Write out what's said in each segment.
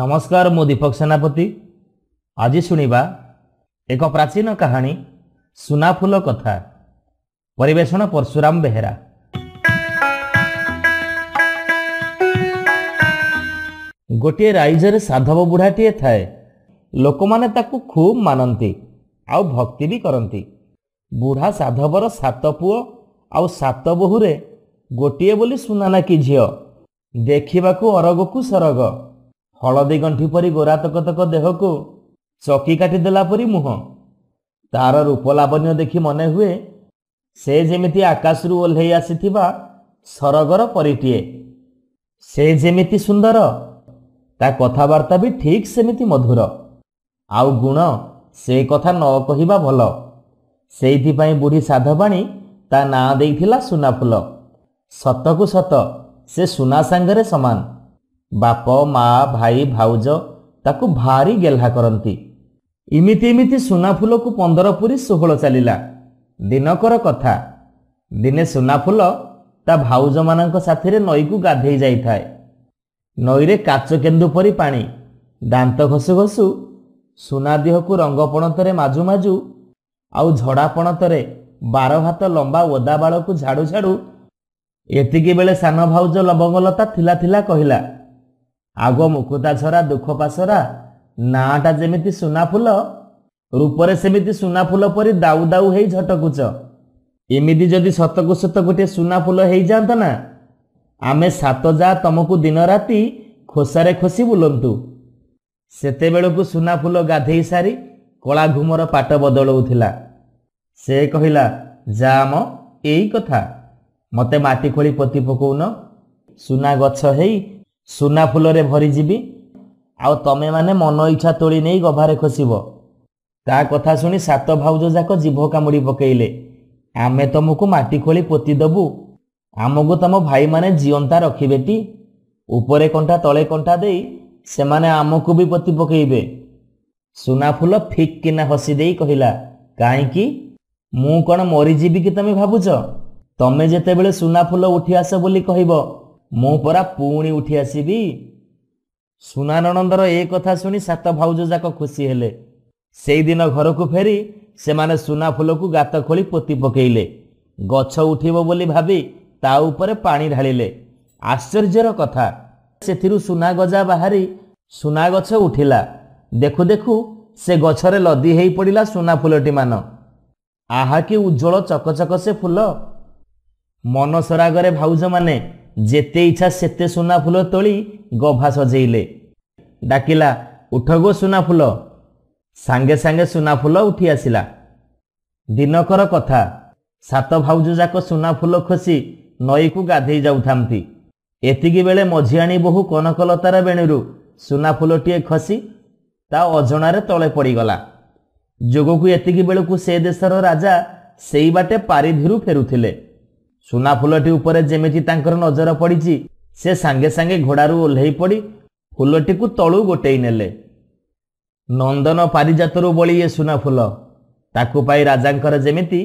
ନମସ୍କାର ମୁଁ ଦୀପକ ସେନାପତି ଆଜି ଶୁଣିବା ଏକ ପ୍ରାଚୀନ କାହାଣୀ ସୁନାଫୁଲ କଥା ପରିବେଷଣ ପରଶୁରାମ ବେହେରା ଗୋଟିଏ ରାଇଜରେ ସାଧବ ବୁଢ଼ାଟିଏ ଥାଏ ଲୋକମାନେ ତାକୁ ଖୁବ୍ ମାନନ୍ତି ଆଉ ଭକ୍ତି ବି କରନ୍ତି ବୁଢ଼ା ସାଧବର ସାତ ପୁଅ ଆଉ ସାତ ବୋହୁରେ ଗୋଟିଏ ବୋଲି ସୁନା ନାକି ଝିଅ ଦେଖିବାକୁ ଅରଗକୁ ସରଗ ହଳଦୀ ଗଣ୍ଠି ପରି ଗୋରାତକତକ ଦେହକୁ ଚକି କାଟିଦେଲା ପରି ମୁହଁ ତାର ରୂପ ଲାବନ୍ୟ ଦେଖି ମନେ ହୁଏ ସେ ଯେମିତି ଆକାଶରୁ ଓହ୍ଲେଇ ଆସିଥିବା ସରଗର ପରିଟିଏ ସେ ଯେମିତି ସୁନ୍ଦର ତା କଥାବାର୍ତ୍ତା ବି ଠିକ୍ ସେମିତି ମଧୁର ଆଉ ଗୁଣ ସେ କଥା ନ କହିବା ଭଲ ସେଇଥିପାଇଁ ବୁଢ଼ୀ ସାଧବାଣୀ ତା ନାଁ ଦେଇଥିଲା ସୁନାଫୁଲ ସତକୁ ସତ ସେ ସୁନା ସାଙ୍ଗରେ ସମାନ ବାପ ମା ଭାଇ ଭାଉଜ ତାକୁ ଭାରି ଗେହ୍ଲା କରନ୍ତି ଇମିତି ଇମିତି ସୁନାଫୁଲକୁ ପନ୍ଦର ପୁରୀ ଷୋହଳ ଚାଲିଲା ଦିନକର କଥା ଦିନେ ସୁନାଫୁଲ ତା ଭାଉଜମାନଙ୍କ ସାଥିରେ ନଈକୁ ଗାଧେଇ ଯାଇଥାଏ ନଈରେ କାଚ କେନ୍ଦୁ ପରି ପାଣି ଦାନ୍ତ ଘଷୁ ଘଷୁ ସୁନା ଦେହକୁ ରଙ୍ଗପଣତରେ ମାଜୁ ମାଜୁ ଆଉ ଝଡ଼ାପଣତରେ ବାରଭାତ ଲମ୍ବା ଓଦାବାଳକୁ ଝାଡ଼ୁ ଝାଡ଼ୁ ଏତିକି ବେଳେ ସାନ ଭାଉଜ ଲବଙ୍ଗଲତା ଥିଲା ଥିଲା କହିଲା ଆଗ ମୁକୁତା ଛରା ଦୁଃଖ ପାସରା ନାଁଟା ଯେମିତି ସୁନାଫୁଲ ରୂପରେ ସେମିତି ସୁନାଫୁଲ ପରି ଦାଉ ଦାଉ ହେଇ ଝଟକୁଛ ଏମିତି ଯଦି ସତକୁ ସତ ଗୋଟିଏ ସୁନା ଫୁଲ ହେଇଯାଆନ୍ତ ନା ଆମେ ସାତ ଯା ତମକୁ ଦିନ ରାତି ଖୋସାରେ ଖୋସି ବୁଲନ୍ତୁ ସେତେବେଳକୁ ସୁନାଫୁଲ ଗାଧେଇ ସାରି କଳା ଘୁମର ପାଟ ବଦଳଉଥିଲା ସେ କହିଲା ଯା ଆମ ଏଇ କଥା ମୋତେ ମାଟି ଖୋଳି ପୋତି ପକାଉନ ସୁନା ଗଛ ହେଇ ସୁନା ଫୁଲରେ ଭରିଯିବି ଆଉ ତମେମାନେ ମନ ଇଚ୍ଛା ତୋଳି ନେଇ ଗଭାରେ ଖସିବ ତା କଥା ଶୁଣି ସାତ ଭାଉଜ ଯାକ ଜିଭ କାମୁଡ଼ି ପକେଇଲେ ଆମେ ତମକୁ ମାଟି ଖୋଳି ପୋତି ଦେବୁ ଆମକୁ ତମ ଭାଇମାନେ ଜିଅନ୍ତା ରଖିବେ ଟି ଉପରେ କଣ୍ଟା ତଳେ କଣ୍ଟା ଦେଇ ସେମାନେ ଆମକୁ ବି ପୋତି ପକେଇବେ ସୁନା ଫୁଲ ଫିକ୍ କିନା ହସି ଦେଇ କହିଲା କାହିଁକି ମୁଁ କ'ଣ ମରିଯିବି କି ତମେ ଭାବୁଛ ତମେ ଯେତେବେଳେ ସୁନା ଫୁଲ ଉଠି ଆସ ବୋଲି କହିବ ମୁଁ ପରା ପୁଣି ଉଠି ଆସିବି ସୁନାନନ୍ଦର ଏ କଥା ଶୁଣି ସାତ ଭାଉଜ ଯାକ ଖୁସି ହେଲେ ସେଇଦିନ ଘରକୁ ଫେରି ସେମାନେ ସୁନା ଫୁଲକୁ ଗାତ ଖୋଳି ପୋତି ପକେଇଲେ ଗଛ ଉଠିବ ବୋଲି ଭାବି ତା ଉପରେ ପାଣି ଢାଳିଲେ ଆଶ୍ଚର୍ଯ୍ୟର କଥା ସେଥିରୁ ସୁନା ଗଜା ବାହାରି ସୁନା ଗଛ ଉଠିଲା ଦେଖୁ ଦେଖୁ ସେ ଗଛରେ ଲଦି ହେଇ ପଡ଼ିଲା ସୁନା ଫୁଲଟି ମାନ ଆହାକି କି ଉଜ୍ଜଳ ଚକଚକ ସେ ଫୁଲ ମନସରାଗରେ ଭାଉଜମାନେ ଯେତେ ଇଚ୍ଛା ସେତେ ସୁନା ଫୁଲ ତୋଳି ଗଭା ସଜେଇଲେ ଡାକିଲା ଉଠ ଗୋ ସୁନା ଫୁଲ ସାଙ୍ଗେ ସାଙ୍ଗେ ସୁନା ଫୁଲ ଉଠି ଆସିଲା ଦିନକର କଥା ସାତ ଭାଉଜ ଯାକ ସୁନା ଫୁଲ ଖୋସି ନଈକୁ ଗାଧେଇ ଯାଉଥାନ୍ତି ଏତିକିବେଳେ ମଝିଆଣୀ ବୋହୁ କନକଲତାର ବେଣୀରୁ ସୁନା ଫୁଲଟିଏ ଖସି ତା ଅଜଣାରେ ତଳେ ପଡ଼ିଗଲା ଯୋଗକୁ ଏତିକି ବେଳକୁ ସେ ଦେଶର ରାଜା ସେଇ ବାଟେ ପାରିଧିରୁ ଫେରୁଥିଲେ ସୁନା ଫୁଲଟି ଉପରେ ଯେମିତି ତାଙ୍କର ନଜର ପଡ଼ିଛି ସେ ସାଙ୍ଗେ ସାଙ୍ଗେ ଘୋଡ଼ାରୁ ଓହ୍ଲେଇ ପଡ଼ି ଫୁଲଟିକୁ ତଳୁ ଗୋଟେଇ ନେଲେ ନନ୍ଦନ ପାରିଜାତରୁ ବଳି ଏ ସୁନା ଫୁଲ ତାକୁ ପାଇ ରାଜାଙ୍କର ଯେମିତି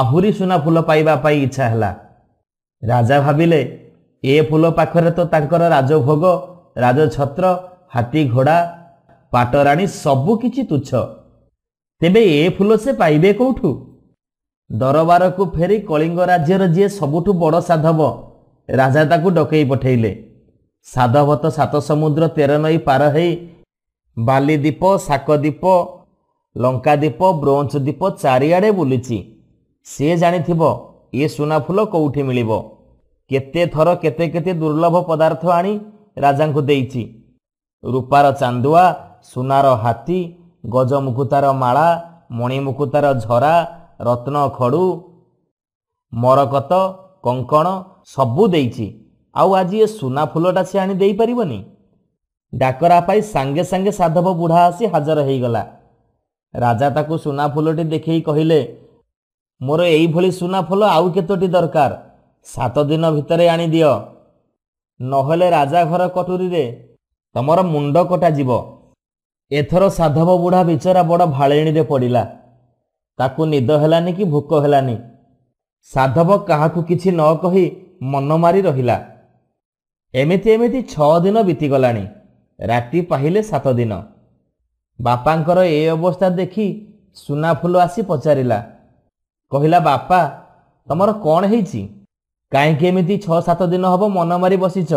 ଆହୁରି ସୁନା ଫୁଲ ପାଇବା ପାଇଁ ଇଚ୍ଛା ହେଲା ରାଜା ଭାବିଲେ ଏ ଫୁଲ ପାଖରେ ତ ତାଙ୍କର ରାଜଭୋଗ ରାଜଛତ୍ର ହାତୀ ଘୋଡ଼ା ପାଟରାଣୀ ସବୁ କିଛି ତୁଚ୍ଛ ତେବେ ଏ ଫୁଲ ସେ ପାଇବେ କେଉଁଠୁ ଦରବାରକୁ ଫେରି କଳିଙ୍ଗ ରାଜ୍ୟର ଯିଏ ସବୁଠୁ ବଡ଼ ସାଧବ ରାଜା ତାକୁ ଡକେଇ ପଠେଇଲେ ସାଧବତ ସାତ ସମୁଦ୍ର ତେର ନଈ ପାର ହେଇ ବାଲିଦ୍ୱୀପ ଶାକଦ୍ୱୀପ ଲଙ୍କାଦ୍ୱୀପ ବ୍ରୋଞ୍ଜ ଦ୍ୱୀପ ଚାରିଆଡ଼େ ବୁଲିଛି ସିଏ ଜାଣିଥିବ ଏ ସୁନାଫୁଲ କେଉଁଠି ମିଳିବ କେତେ ଥର କେତେ କେତେ ଦୁର୍ଲଭ ପଦାର୍ଥ ଆଣି ରାଜାଙ୍କୁ ଦେଇଛି ରୂପାର ଚାନ୍ଦୁଆ ସୁନାର ହାତୀ ଗଜମୁକୁତାର ମାଳା ମଣିମୁକୁତାର ଝରା ରତ୍ନ ଖଡ଼ୁ ମରକତ କଙ୍କଣ ସବୁ ଦେଇଛି ଆଉ ଆଜି ଏ ସୁନା ଫୁଲଟା ସେ ଆଣି ଦେଇପାରିବନି ଡାକରା ପାଇ ସାଙ୍ଗେ ସାଙ୍ଗେ ସାଧବ ବୁଢ଼ା ଆସି ହାଜର ହେଇଗଲା ରାଜା ତାକୁ ସୁନା ଫୁଲଟି ଦେଖେଇ କହିଲେ ମୋର ଏଇଭଳି ସୁନା ଫୁଲ ଆଉ କେତୋଟି ଦରକାର ସାତ ଦିନ ଭିତରେ ଆଣିଦିଅ ନହେଲେ ରାଜା ଘର କଟୁରୀରେ ତମର ମୁଣ୍ଡ କଟାଯିବ ଏଥର ସାଧବ ବୁଢ଼ା ବିଚରା ବଡ଼ ଭାଳେଣୀରେ ପଡ଼ିଲା ତାକୁ ନିଦ ହେଲାନି କି ଭୋକ ହେଲାନି ସାଧବ କାହାକୁ କିଛି ନ କହି ମନ ମାରି ରହିଲା ଏମିତି ଏମିତି ଛଅ ଦିନ ବିତିଗଲାଣି ରାତି ପାହିଲେ ସାତ ଦିନ ବାପାଙ୍କର ଏ ଅବସ୍ଥା ଦେଖି ସୁନାଫୁଲ ଆସି ପଚାରିଲା କହିଲା ବାପା ତମର କ'ଣ ହେଇଛି କାହିଁକି ଏମିତି ଛଅ ସାତ ଦିନ ହେବ ମନ ମାରି ବସିଛ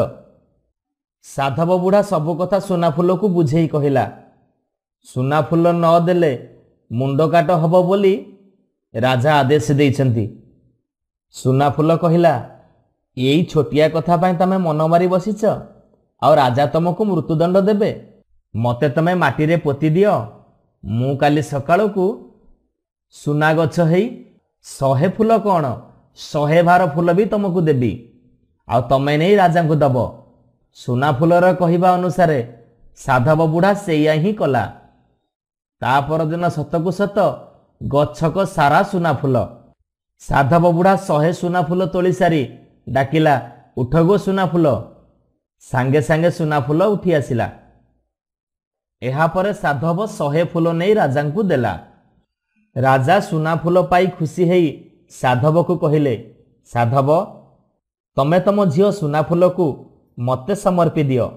ସାଧବ ବୁଢ଼ା ସବୁ କଥା ସୁନାଫୁଲକୁ ବୁଝେଇ କହିଲା ସୁନାଫୁଲ ନ ଦେଲେ ମୁଣ୍ଡକାଟ ହେବ ବୋଲି ରାଜା ଆଦେଶ ଦେଇଛନ୍ତି ସୁନାଫୁଲ କହିଲା ଏଇ ଛୋଟିଆ କଥା ପାଇଁ ତୁମେ ମନ ମାରି ବସିଛ ଆଉ ରାଜା ତୁମକୁ ମୃତ୍ୟୁଦଣ୍ଡ ଦେବେ ମୋତେ ତୁମେ ମାଟିରେ ପୋତି ଦିଅ ମୁଁ କାଲି ସକାଳକୁ ସୁନା ଗଛ ହେଇ ଶହେ ଫୁଲ କ'ଣ ଶହେ ବାର ଫୁଲ ବି ତୁମକୁ ଦେବି ଆଉ ତୁମେ ନେଇ ରାଜାଙ୍କୁ ଦେବ ସୁନାଫୁଲର କହିବା ଅନୁସାରେ ସାଧବ ବୁଢ଼ା ସେଇଆ ହିଁ କଲା ତା ପରଦିନ ସତକୁ ସତ ଗଛକ ସାରା ସୁନାଫୁଲ ସାଧବ ବୁଢ଼ା ଶହେ ସୁନାଫୁଲ ତୋଳିସାରି ଡାକିଲା ଉଠଗୋ ସୁନାଫୁଲ ସାଙ୍ଗେ ସାଙ୍ଗେ ସୁନାଫୁଲ ଉଠି ଆସିଲା ଏହାପରେ ସାଧବ ଶହେ ଫୁଲ ନେଇ ରାଜାଙ୍କୁ ଦେଲା ରାଜା ସୁନାଫୁଲ ପାଇ ଖୁସି ହେଇ ସାଧବକୁ କହିଲେ ସାଧବ ତମେ ତମ ଝିଅ ସୁନାଫୁଲକୁ ମୋତେ ସମର୍ପି ଦିଅ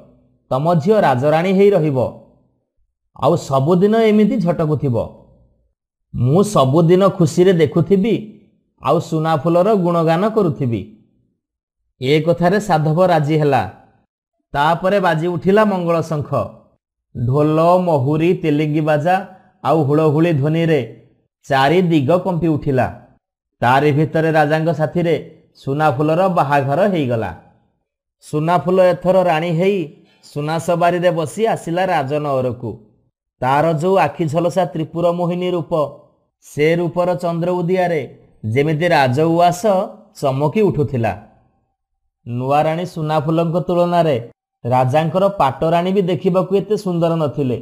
ତମ ଝିଅ ରାଜରାଣୀ ହେଇ ରହିବ ଆଉ ସବୁଦିନ ଏମିତି ଝଟକୁଥିବ ମୁଁ ସବୁଦିନ ଖୁସିରେ ଦେଖୁଥିବି ଆଉ ସୁନାଫୁଲର ଗୁଣଗାନ କରୁଥିବି ଏ କଥାରେ ସାଧବ ରାଜି ହେଲା ତାପରେ ବାଜି ଉଠିଲା ମଙ୍ଗଳ ଶଙ୍ଖ ଢୋଲ ମହୁରି ତେଲିଙ୍ଗି ବାଜା ଆଉ ହୁଳହୁଳି ଧ୍ୱନିରେ ଚାରିଦିଗ କମ୍ପି ଉଠିଲା ତାରି ଭିତରେ ରାଜାଙ୍କ ସାଥିରେ ସୁନାଫୁଲର ବାହାଘର ହେଇଗଲା ସୁନାଫୁଲ ଏଥର ରାଣୀ ହୋଇ ସୁନା ସବାରିରେ ବସି ଆସିଲା ରାଜନଗରକୁ ତାର ଯେଉଁ ଆଖି ଝଲସା ତ୍ରିପୁର ମୋହିନୀ ରୂପ ସେ ରୂପର ଚନ୍ଦ୍ର ଉଦିଆରେ ଯେମିତି ରାଜ ଉଆସ ଚମକି ଉଠୁଥିଲା ନୂଆ ନୂଆରାଣୀ ସୁନାଫୁଲଙ୍କ ତୁଳନାରେ ରାଜାଙ୍କର ପାଟରାଣୀ ବି ଦେଖିବାକୁ ଏତେ ସୁନ୍ଦର ନଥିଲେ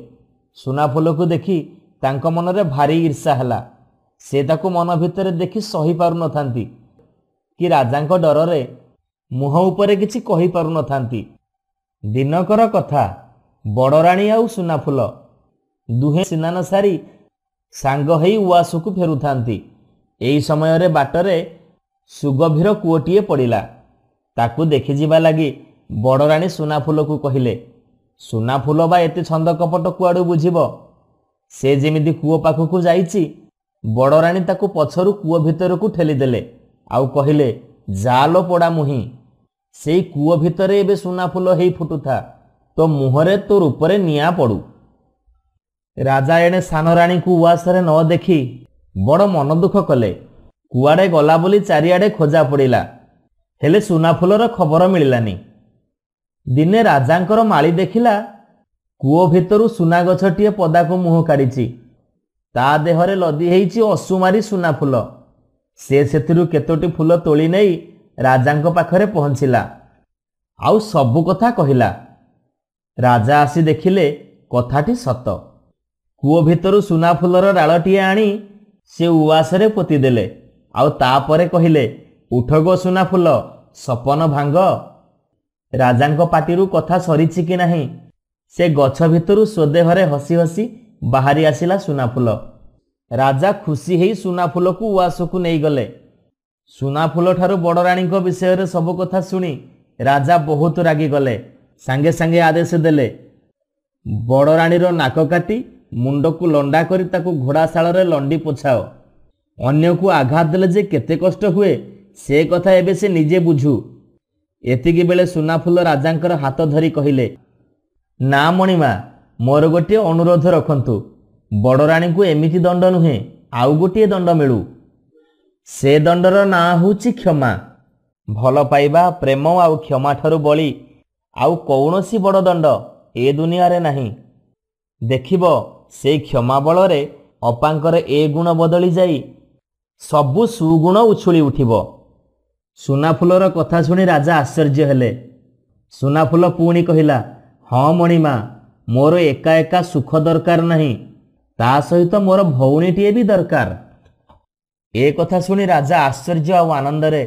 ସୁନାଫୁଲକୁ ଦେଖି ତାଙ୍କ ମନରେ ଭାରି ଇର୍ଷା ହେଲା ସେ ତାକୁ ମନ ଭିତରେ ଦେଖି ସହିପାରୁନଥାନ୍ତି କି ରାଜାଙ୍କ ଡରରେ ମୁହଁ ଉପରେ କିଛି କହିପାରୁନଥାନ୍ତି ଦିନକର କଥା ବଡ଼ ରାଣୀ ଆଉ ସୁନାଫୁଲ ଦୁହେଁ ସ୍ନାନ ସାରି ସାଙ୍ଗ ହୋଇ ଉଆସକୁ ଫେରୁଥାନ୍ତି ଏହି ସମୟରେ ବାଟରେ ସୁଗଭୀର କୂଅଟିଏ ପଡ଼ିଲା ତାକୁ ଦେଖିଯିବା ଲାଗି ବଡ଼ରାଣୀ ସୁନାଫୁଲକୁ କହିଲେ ସୁନାଫୁଲ ବା ଏତେ ଛନ୍ଦ କପଟ କୁଆଡ଼ୁ ବୁଝିବ ସେ ଯେମିତି କୂଅ ପାଖକୁ ଯାଇଛି ବଡ଼ରାଣୀ ତାକୁ ପଛରୁ କୂଅ ଭିତରକୁ ଠେଲିଦେଲେ ଆଉ କହିଲେ ଜାଲ ପୋଡ଼ା ମୁହିଁ ସେଇ କୂଅ ଭିତରେ ଏବେ ସୁନାଫୁଲ ହେଇ ଫୁଟୁଥା ତୋ ମୁହଁରେ ତୋ ରୂପରେ ନିଆଁ ପଡ଼ୁ ରାଜା ଏଣେ ସାନ ରାଣୀକୁ ଉଆସରେ ନ ଦେଖି ବଡ଼ ମନ ଦୁଃଖ କଲେ କୁଆଡ଼େ ଗଲା ବୋଲି ଚାରିଆଡ଼େ ଖୋଜା ପଡ଼ିଲା ହେଲେ ସୁନାଫୁଲର ଖବର ମିଳିଲାନି ଦିନେ ରାଜାଙ୍କର ମାଳି ଦେଖିଲା କୂଅ ଭିତରୁ ସୁନା ଗଛଟିଏ ପଦାକୁ ମୁହଁ କାଢ଼ିଛି ତା ଦେହରେ ଲଦି ହେଇଛି ଅସୁମାରି ସୁନାଫୁଲ ସେ ସେଥିରୁ କେତୋଟି ଫୁଲ ତୋଳି ନେଇ ରାଜାଙ୍କ ପାଖରେ ପହଞ୍ଚିଲା ଆଉ ସବୁ କଥା କହିଲା ରାଜା ଆସି ଦେଖିଲେ କଥାଟି ସତ କୂଅ ଭିତରୁ ସୁନାଫୁଲର ଡାଳଟିଏ ଆଣି ସେ ଉଆସରେ ପୋତିଦେଲେ ଆଉ ତାପରେ କହିଲେ ଉଠ ଗୋ ସୁନାଫୁଲ ସପନ ଭାଙ୍ଗ ରାଜାଙ୍କ ପାଟିରୁ କଥା ସରିଛି କି ନାହିଁ ସେ ଗଛ ଭିତରୁ ସ୍ୱଦେହରେ ହସି ହସି ବାହାରି ଆସିଲା ସୁନାଫୁଲ ରାଜା ଖୁସି ହେଇ ସୁନାଫୁଲକୁ ଉଆସକୁ ନେଇଗଲେ ସୁନାଫୁଲଠାରୁ ବଡ଼ରାଣୀଙ୍କ ବିଷୟରେ ସବୁ କଥା ଶୁଣି ରାଜା ବହୁତ ରାଗିଗଲେ ସାଙ୍ଗେ ସାଙ୍ଗେ ଆଦେଶ ଦେଲେ ବଡ଼ରାଣୀର ନାକ କାଟି ମୁଣ୍ଡକୁ ଲଣ୍ଡା କରି ତାକୁ ଘୋଡ଼ାଶାଳରେ ଲଣ୍ଡି ପୋଛାଅ ଅନ୍ୟକୁ ଆଘାତ ଦେଲେ ଯେ କେତେ କଷ୍ଟ ହୁଏ ସେ କଥା ଏବେ ସେ ନିଜେ ବୁଝୁ ଏତିକି ବେଳେ ସୁନାଫୁଲ ରାଜାଙ୍କର ହାତ ଧରି କହିଲେ ନା ମଣିମା ମୋର ଗୋଟିଏ ଅନୁରୋଧ ରଖନ୍ତୁ ବଡ଼ରାଣୀଙ୍କୁ ଏମିତି ଦଣ୍ଡ ନୁହେଁ ଆଉ ଗୋଟିଏ ଦଣ୍ଡ ମିଳୁ ସେ ଦଣ୍ଡର ନାଁ ହେଉଛି କ୍ଷମା ଭଲ ପାଇବା ପ୍ରେମ ଆଉ କ୍ଷମା ଠାରୁ ବଳି ଆଉ କୌଣସି ବଡ଼ ଦଣ୍ଡ ଏ ଦୁନିଆରେ ନାହିଁ ଦେଖିବ ସେ କ୍ଷମା ବଳରେ ଅପାଙ୍କର ଏ ଗୁଣ ବଦଳି ଯାଇ ସବୁ ସୁଗୁଣ ଉଛୁଳି ଉଠିବ ସୁନାଫୁଲର କଥା ଶୁଣି ରାଜା ଆଶ୍ଚର୍ଯ୍ୟ ହେଲେ ସୁନାଫୁଲ ପୁଣି କହିଲା ହଁ ମଣିମା ମୋର ଏକା ଏକା ସୁଖ ଦରକାର ନାହିଁ ତା ସହିତ ମୋର ଭଉଣୀଟିଏ ବି ଦରକାର ଏ କଥା ଶୁଣି ରାଜା ଆଶ୍ଚର୍ଯ୍ୟ ଆଉ ଆନନ୍ଦରେ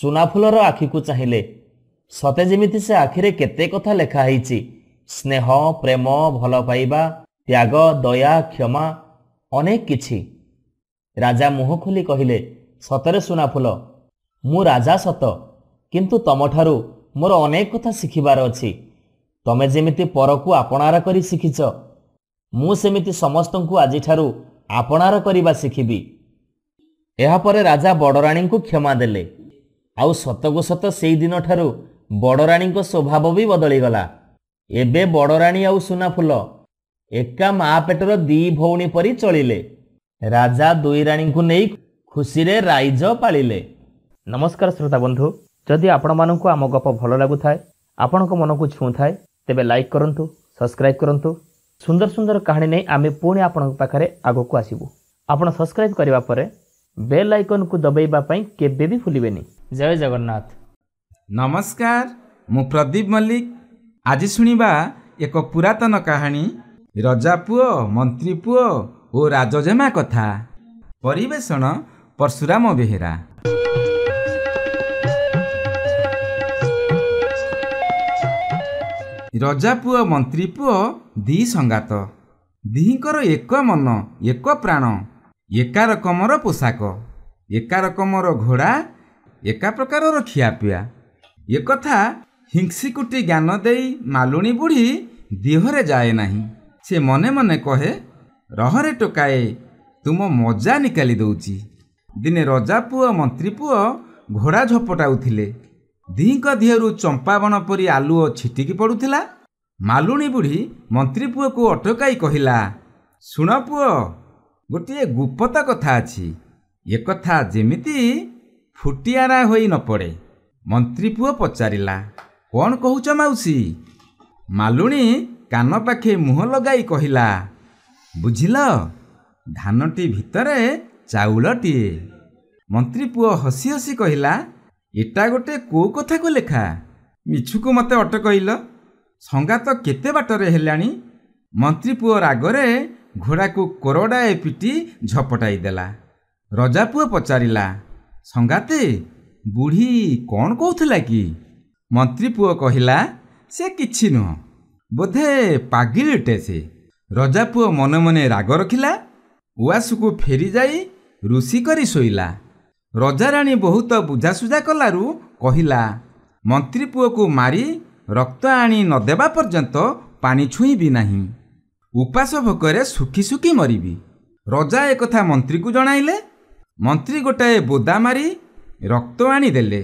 ସୁନାଫୁଲର ଆଖିକୁ ଚାହିଁଲେ ସତେ ଯେମିତି ସେ ଆଖିରେ କେତେ କଥା ଲେଖା ହେଇଛି ସ୍ନେହ ପ୍ରେମ ଭଲ ପାଇବା ତ୍ୟାଗ ଦୟା କ୍ଷମା ଅନେକ କିଛି ରାଜା ମୁହଁ ଖୋଲି କହିଲେ ସତରେ ସୁନାଫୁଲ ମୁଁ ରାଜା ସତ କିନ୍ତୁ ତମଠାରୁ ମୋର ଅନେକ କଥା ଶିଖିବାର ଅଛି ତମେ ଯେମିତି ପରକୁ ଆପଣାର କରି ଶିଖିଛ ମୁଁ ସେମିତି ସମସ୍ତଙ୍କୁ ଆଜିଠାରୁ ଆପଣାର କରିବା ଶିଖିବି ଏହାପରେ ରାଜା ବଡ଼ରାଣୀଙ୍କୁ କ୍ଷମା ଦେଲେ ଆଉ ସତକୁ ସତ ଦିନଠାରୁ ବଡ଼ରାଣୀଙ୍କ ସ୍ୱଭାବ ବି ବଦଳିଗଲା ଏବେ ବଡ଼ରାଣୀ ଆଉ ସୁନାଫୁଲ ଏକା ମା ପେଟର ଦି ଭଉଣୀ ପରି ଚଳିଲେ ରାଜା ଦୁଇ ରାଣୀଙ୍କୁ ନେଇ ଖୁସିରେ ରାଇଜ ପାଳିଲେ ନମସ୍କାର ଶ୍ରୋତା ବନ୍ଧୁ ଯଦି ଆପଣମାନଙ୍କୁ ଆମ ଗପ ଭଲ ଲାଗୁଥାଏ ଆପଣଙ୍କ ମନକୁ ଛୁଉଁଥାଏ ତେବେ ଲାଇକ୍ କରନ୍ତୁ ସବସ୍କ୍ରାଇବ୍ କରନ୍ତୁ ସୁନ୍ଦର ସୁନ୍ଦର କାହାଣୀ ନେଇ ଆମେ ପୁଣି ଆପଣଙ୍କ ପାଖରେ ଆଗକୁ ଆସିବୁ ଆପଣ ସବସ୍କ୍ରାଇବ୍ କରିବା ପରେ ବେଲ୍ ଆଇକନ୍କୁ ଦବାଇବା ପାଇଁ କେବେ ବି ଭୁଲିବେନି ଜୟ ଜଗନ୍ନାଥ ନମସ୍କାର ମୁଁ ପ୍ରଦୀପ ମଲ୍ଲିକ ଆଜି ଶୁଣିବା ଏକ ପୁରାତନ କାହାଣୀ ରଜା ପୁଅ ମନ୍ତ୍ରୀ ପୁଅ ଓ ରାଜଜେମା କଥା ପରିବେଷଣ ପର୍ଶୁରାମ ବେହେରା ରଜା ପୁଅ ମନ୍ତ୍ରୀ ପୁଅ ଦି ସଙ୍ଗାତ ଦିହିଙ୍କର ଏକ ମନ ଏକ ପ୍ରାଣ ଏକା ରକମର ପୋଷାକ ଏକା ରକମର ଘୋଡ଼ା ଏକା ପ୍ରକାରର ଖିଆପିଆ ଏକଥା ହିଂସିକୁଟି ଜ୍ଞାନ ଦେଇ ମାଲୁଣୀ ବୁଢ଼ୀ ଦେହରେ ଯାଏ ନାହିଁ ସେ ମନେ ମନେ କହେ ରହରେ ଟୋକାଏ ତୁମ ମଜା ନିକାଲି ଦେଉଛି ଦିନେ ରଜା ପୁଅ ମନ୍ତ୍ରୀ ପୁଅ ଘୋଡ଼ା ଝପଟାଉଥିଲେ ଦିହିଁଙ୍କ ଦେହରୁ ଚମ୍ପାବଣ ପରି ଆଲୁଅ ଛିଟିକି ପଡ଼ୁଥିଲା ମାଲୁଣୀ ବୁଢ଼ୀ ମନ୍ତ୍ରୀ ପୁଅକୁ ଅଟକାଇ କହିଲା ଶୁଣ ପୁଅ ଗୋଟିଏ ଗୁପ୍ତ କଥା ଅଛି ଏକଥା ଯେମିତି ଫୁଟିଆରା ହୋଇ ନ ପଡ଼େ ମନ୍ତ୍ରୀ ପୁଅ ପଚାରିଲା କ'ଣ କହୁଛ ମାଉସୀ ମାଲୁଣୀ କାନ ପାଖେ ମୁହଁ ଲଗାଇ କହିଲା ବୁଝିଲ ଧାନଟି ଭିତରେ ଚାଉଳଟିଏ ମନ୍ତ୍ରୀ ପୁଅ ହସି ହସି କହିଲା ଏଟା ଗୋଟେ କେଉଁ କଥାକୁ ଲେଖା ମିଛୁକୁ ମୋତେ ଅଟକଇଲ ସଙ୍ଗାତ କେତେ ବାଟରେ ହେଲାଣି ମନ୍ତ୍ରୀ ପୁଅ ରାଗରେ ଘୋଡ଼ାକୁ କରଡ଼ାଏ ପିଟି ଝପଟାଇ ଦେଲା ରଜା ପୁଅ ପଚାରିଲା ସଙ୍ଗାତେ ବୁଢ଼ୀ କ'ଣ କହୁଥିଲା କି ମନ୍ତ୍ରୀ ପୁଅ କହିଲା ସେ କିଛି ନୁହଁ ବୋଧେ ପାଗିଲିଟେ ସେ ରଜା ପୁଅ ମନେ ମନେ ରାଗ ରଖିଲା ଉଆସକୁ ଫେରିଯାଇ ରୋଷି କରି ଶୋଇଲା ରଜାରାଣୀ ବହୁତ ବୁଝାସୁଝା କଲାରୁ କହିଲା ମନ୍ତ୍ରୀ ପୁଅକୁ ମାରି ରକ୍ତ ଆଣି ନଦେବା ପର୍ଯ୍ୟନ୍ତ ପାଣି ଛୁଇଁବି ନାହିଁ ଉପାସ ଭୋକରେ ଶୁଖି ଶୁଖି ମରିବି ରଜା ଏକଥା ମନ୍ତ୍ରୀକୁ ଜଣାଇଲେ ମନ୍ତ୍ରୀ ଗୋଟାଏ ବୋଦା ମାରି ରକ୍ତ ଆଣିଦେଲେ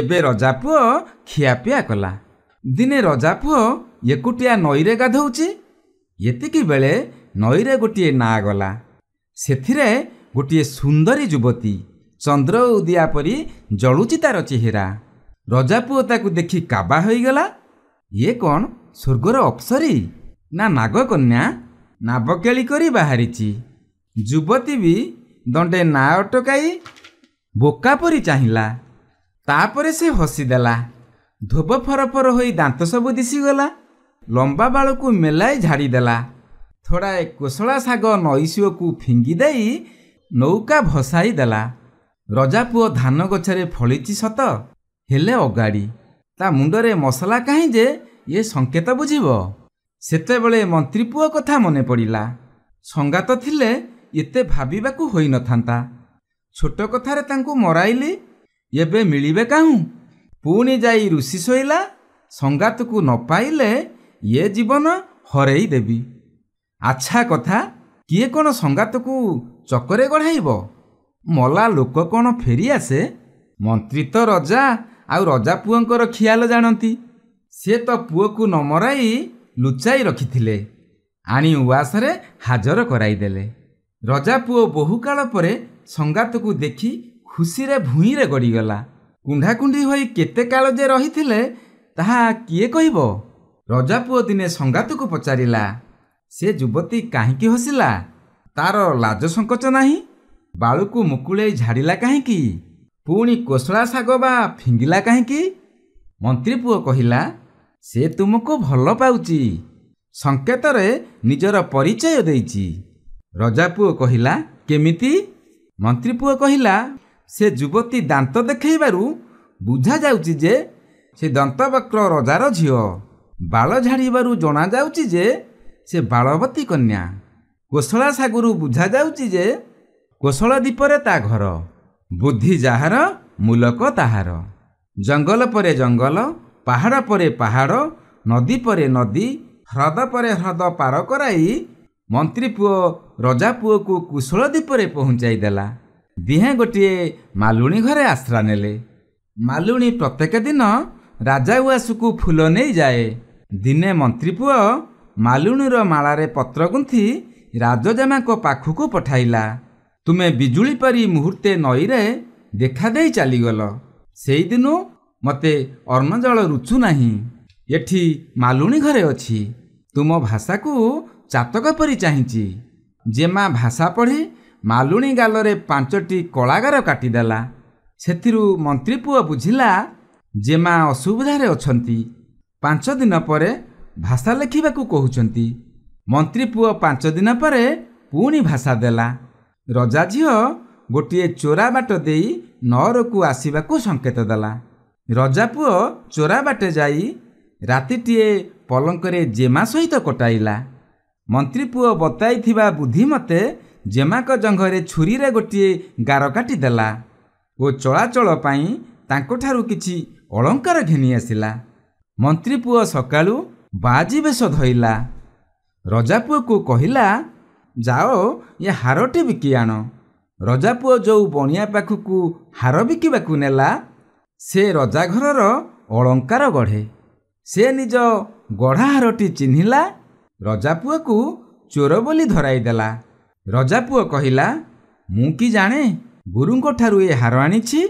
ଏବେ ରଜା ପୁଅ ଖିଆପିଆ କଲା ଦିନେ ରଜା ପୁଅ ଏକୁଟିଆ ନଈରେ ଗାଧଉଛି ଏତିକି ବେଳେ ନଈରେ ଗୋଟିଏ ନାଁ ଗଲା ସେଥିରେ ଗୋଟିଏ ସୁନ୍ଦରୀ ଯୁବତୀ ଚନ୍ଦ୍ର ଉଦିଆ ପରି ଜଳୁଛି ତାର ଚେହେରା ରଜା ପୁଅ ତାକୁ ଦେଖି କାବା ହୋଇଗଲା ଇଏ କ'ଣ ସ୍ୱର୍ଗର ଅପ୍ସରୀ ନା ନାଗକନ୍ୟା ନାବକେଳି କରି ବାହାରିଛି ଯୁବତୀ ବି ଦଣ୍ଡେ ନା ଅଟକାଇ ବୋକା ପରି ଚାହିଁଲା ତାପରେ ସେ ହସିଦେଲା ଧୋବ ଫର ଫର ହୋଇ ଦାନ୍ତ ସବୁ ଦିଶିଗଲା ଲମ୍ବା ବାଳକୁ ମେଲାଇ ଝାଡ଼ିଦେଲା ଥୋଡ଼ାଏ କୋଶଳା ଶାଗ ନଈଶୁଅକୁ ଫିଙ୍ଗି ଦେଇ ନୌକା ଭସାଇ ଦେଲା ରଜା ପୁଅ ଧାନ ଗଛରେ ଫଳିଛି ସତ ହେଲେ ଅଗାଡ଼ି ତା ମୁଣ୍ଡରେ ମସଲା କାହିଁ ଯେ ଇଏ ସଙ୍କେତ ବୁଝିବ ସେତେବେଳେ ମନ୍ତ୍ରୀ ପୁଅ କଥା ମନେ ପଡ଼ିଲା ସଙ୍ଗାତ ଥିଲେ ଏତେ ଭାବିବାକୁ ହୋଇନଥାନ୍ତା ଛୋଟ କଥାରେ ତାଙ୍କୁ ମରାଇଲି ଏବେ ମିଳିବେ କାହୁଁ ପୁଣି ଯାଇ ଋଷି ଶୋଇଲା ସଂଗାତକୁ ନ ପାଇଲେ ଇଏ ଜୀବନ ହରେଇ ଦେବି ଆଚ୍ଛା କଥା କିଏ କ'ଣ ସଂଗାତକୁ ଚକରେ ଗଢ଼ାଇବ ମଲା ଲୋକ କ'ଣ ଫେରିଆସେ ମନ୍ତ୍ରୀ ତ ରଜା ଆଉ ରଜା ପୁଅଙ୍କର ଖିଆଲ ଜାଣନ୍ତି ସେ ତ ପୁଅକୁ ନ ମରାଇ ଲୁଚାଇ ରଖିଥିଲେ ଆଣି ଉଆସରେ ହାଜର କରାଇଦେଲେ ରଜା ପୁଅ ବହୁକାଳ ପରେ ସଂଗାତକୁ ଦେଖି ଖୁସିରେ ଭୂଇଁରେ ଗଡ଼ିଗଲା କୁଣ୍ଢାକୁଣ୍ଢି ହୋଇ କେତେ କାଳ ଯେ ରହିଥିଲେ ତାହା କିଏ କହିବ ରଜା ପୁଅ ଦିନେ ସଂଗାତକୁ ପଚାରିଲା ସେ ଯୁବତୀ କାହିଁକି ହସିଲା ତାର ଲାଜ ସଙ୍କୋଚ ନାହିଁ ବାଳୁକୁ ମୁକୁଳେଇ ଝାଡ଼ିଲା କାହିଁକି ପୁଣି କୋଶଳା ଶାଗ ବା ଫିଙ୍ଗିଲା କାହିଁକି ମନ୍ତ୍ରୀ ପୁଅ କହିଲା ସେ ତୁମକୁ ଭଲ ପାଉଛି ସଙ୍କେତରେ ନିଜର ପରିଚୟ ଦେଇଛି ରଜା ପୁଅ କହିଲା କେମିତି ମନ୍ତ୍ରୀ ପୁଅ କହିଲା ସେ ଯୁବତୀ ଦାନ୍ତ ଦେଖାଇବାରୁ ବୁଝାଯାଉଛି ଯେ ସେ ଦନ୍ତବକ୍ର ରଜାର ଝିଅ ବାଳ ଝାଡ଼ିବାରୁ ଜଣାଯାଉଛି ଯେ ସେ ବାଳବତୀ କନ୍ୟା କୋଶଳା ସାଗରୁ ବୁଝାଯାଉଛି ଯେ କୋଶଳ ଦ୍ୱୀପରେ ତା ଘର ବୁଦ୍ଧି ଯାହାର ମୂଲକ ତାହାର ଜଙ୍ଗଲ ପରେ ଜଙ୍ଗଲ ପାହାଡ଼ ପରେ ପାହାଡ଼ ନଦୀ ପରେ ନଦୀ ହ୍ରଦ ପରେ ହ୍ରଦ ପାର କରାଇ ମନ୍ତ୍ରୀ ପୁଅ ରଜା ପୁଅକୁ କୁଶଳ ଦ୍ୱୀପରେ ପହଞ୍ଚାଇ ଦେଲା ଦିହେଁ ଗୋଟିଏ ମାଲୁଣୀ ଘରେ ଆଶ୍ରା ନେଲେ ମାଲୁଣୀ ପ୍ରତ୍ୟେକ ଦିନ ରାଜା ଉଆସକୁ ଫୁଲ ନେଇଯାଏ ଦିନେ ମନ୍ତ୍ରୀ ପୁଅ ମାଲୁଣୀର ମାଳାରେ ପତ୍ର ଗୁନ୍ଥି ରାଜଜେମାଙ୍କ ପାଖକୁ ପଠାଇଲା ତୁମେ ବିଜୁଳି ପରି ମୁହୂର୍ତ୍ତେ ନଈରେ ଦେଖାଦେଇ ଚାଲିଗଲ ସେଇଦିନୁ ମୋତେ ଅର୍ଣ୍ଣଜଳ ରୁଚୁ ନାହିଁ ଏଠି ମାଲୁଣୀ ଘରେ ଅଛି ତୁମ ଭାଷାକୁ ଚାତକ ପରି ଚାହିଁଛି ଜେମା ଭାଷା ପଢ଼ି ମାଲୁଣୀ ଗାଲରେ ପାଞ୍ଚଟି କଳାଗାର କାଟିଦେଲା ସେଥିରୁ ମନ୍ତ୍ରୀପୁଅ ବୁଝିଲା ଯେ ମା ଅସୁବିଧାରେ ଅଛନ୍ତି ପାଞ୍ଚ ଦିନ ପରେ ଭାଷା ଲେଖିବାକୁ କହୁଛନ୍ତି ମନ୍ତ୍ରୀପୁଅ ପାଞ୍ଚ ଦିନ ପରେ ପୁଣି ଭାଷା ଦେଲା ରଜା ଝିଅ ଗୋଟିଏ ଚୋରା ବାଟ ଦେଇ ନଅରକୁ ଆସିବାକୁ ସଙ୍କେତ ଦେଲା ରଜାପୁଅ ଚୋରା ବାଟେ ଯାଇ ରାତିଟିଏ ପଲଙ୍କରେ ଜେମା ସହିତ କଟାଇଲା ମନ୍ତ୍ରୀପୁଅ ବତାଇଥିବା ବୁଦ୍ଧିମତେ ମୋତେ ଜେମାଙ୍କ ଜଙ୍ଘରେ ଛୁରୀରେ ଗୋଟିଏ ଗାର କାଟିଦେଲା ଓ ଚଳାଚଳ ପାଇଁ ତାଙ୍କଠାରୁ କିଛି ଅଳଙ୍କାର ଘେନି ଆସିଲା ମନ୍ତ୍ରୀ ପୁଅ ସକାଳୁ ବାଜି ବେଶ ଧଇଲା ରଜାପୁଅକୁ କହିଲା ଯାଅ ଏ ହାରଟି ବିକି ଆଣ ରଜାପୁଅ ଯେଉଁ ବଣିଆ ପାଖକୁ ହାର ବିକିବାକୁ ନେଲା ସେ ରଜାଘରର ଅଳଙ୍କାର ଗଢ଼େ ସେ ନିଜ ଗଢ଼ା ହାରଟି ଚିହ୍ନିଲା ରଜାପୁଅକୁ ଚୋର ବୋଲି ଧରାଇଦେଲା ରଜାପୁଅ କହିଲା ମୁଁ କି ଜାଣେ ଗୁରୁଙ୍କଠାରୁ ଏ ହାର ଆଣିଛି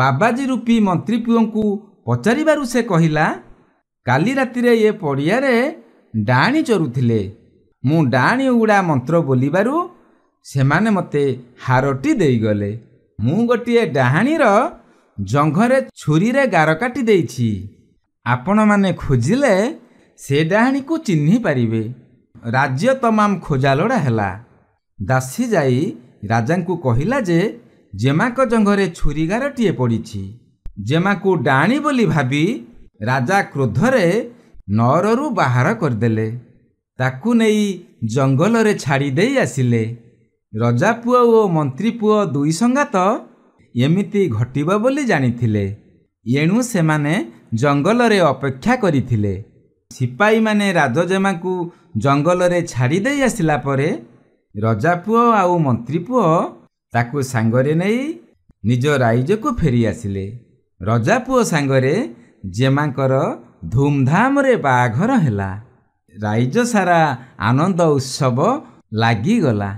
ବାବାଜୀ ରୂପୀ ମନ୍ତ୍ରୀ ପୁଅଙ୍କୁ ପଚାରିବାରୁ ସେ କହିଲା କାଲି ରାତିରେ ଏ ପଡ଼ିଆରେ ଡାଣି ଚରୁଥିଲେ ମୁଁ ଡାଣି ଉଡ଼ା ମନ୍ତ୍ର ବୋଲିବାରୁ ସେମାନେ ମୋତେ ହାରଟି ଦେଇଗଲେ ମୁଁ ଗୋଟିଏ ଡାହାଣୀର ଜଙ୍ଘରେ ଛୁରୀରେ ଗାର କାଟି ଦେଇଛି ଆପଣମାନେ ଖୋଜିଲେ ସେ ଡାହାଣୀକୁ ଚିହ୍ନି ପାରିବେ ରାଜ୍ୟ ତମାମ ଖୋଜାଲୋଡ଼ା ହେଲା ଦାସୀ ଯାଇ ରାଜାଙ୍କୁ କହିଲା ଯେ ଜେମାଙ୍କ ଜଙ୍ଘରେ ଛୁରୀଗାରଟିଏ ପଡ଼ିଛି ଜେମାକୁ ଡାଣି ବୋଲି ଭାବି ରାଜା କ୍ରୋଧରେ ନଅରରୁ ବାହାର କରିଦେଲେ ତାକୁ ନେଇ ଜଙ୍ଗଲରେ ଛାଡ଼ି ଦେଇ ଆସିଲେ ପୁଅ ଓ ମନ୍ତ୍ରୀ ପୁଅ ଦୁଇ ସଙ୍ଗାତ ଏମିତି ଘଟିବ ବୋଲି ଜାଣିଥିଲେ ଏଣୁ ସେମାନେ ଜଙ୍ଗଲରେ ଅପେକ୍ଷା କରିଥିଲେ ସିପାହୀମାନେ ରାଜଜେମାଙ୍କୁ ଜଙ୍ଗଲରେ ଛାଡ଼ି ଦେଇ ଆସିଲା ପରେ ରଜା ପୁଅ ଆଉ ମନ୍ତ୍ରୀ ପୁଅ ତାକୁ ସାଙ୍ଗରେ ନେଇ ନିଜ ରାଇଜକୁ ଫେରିଆସିଲେ ରଜାପୁଅ ସାଙ୍ଗରେ ଜେମାଙ୍କର ଧୁମ୍ଧାମ୍ରେ ବାହାଘର ହେଲା ରାଇଜ ସାରା ଆନନ୍ଦ ଉତ୍ସବ ଲାଗିଗଲା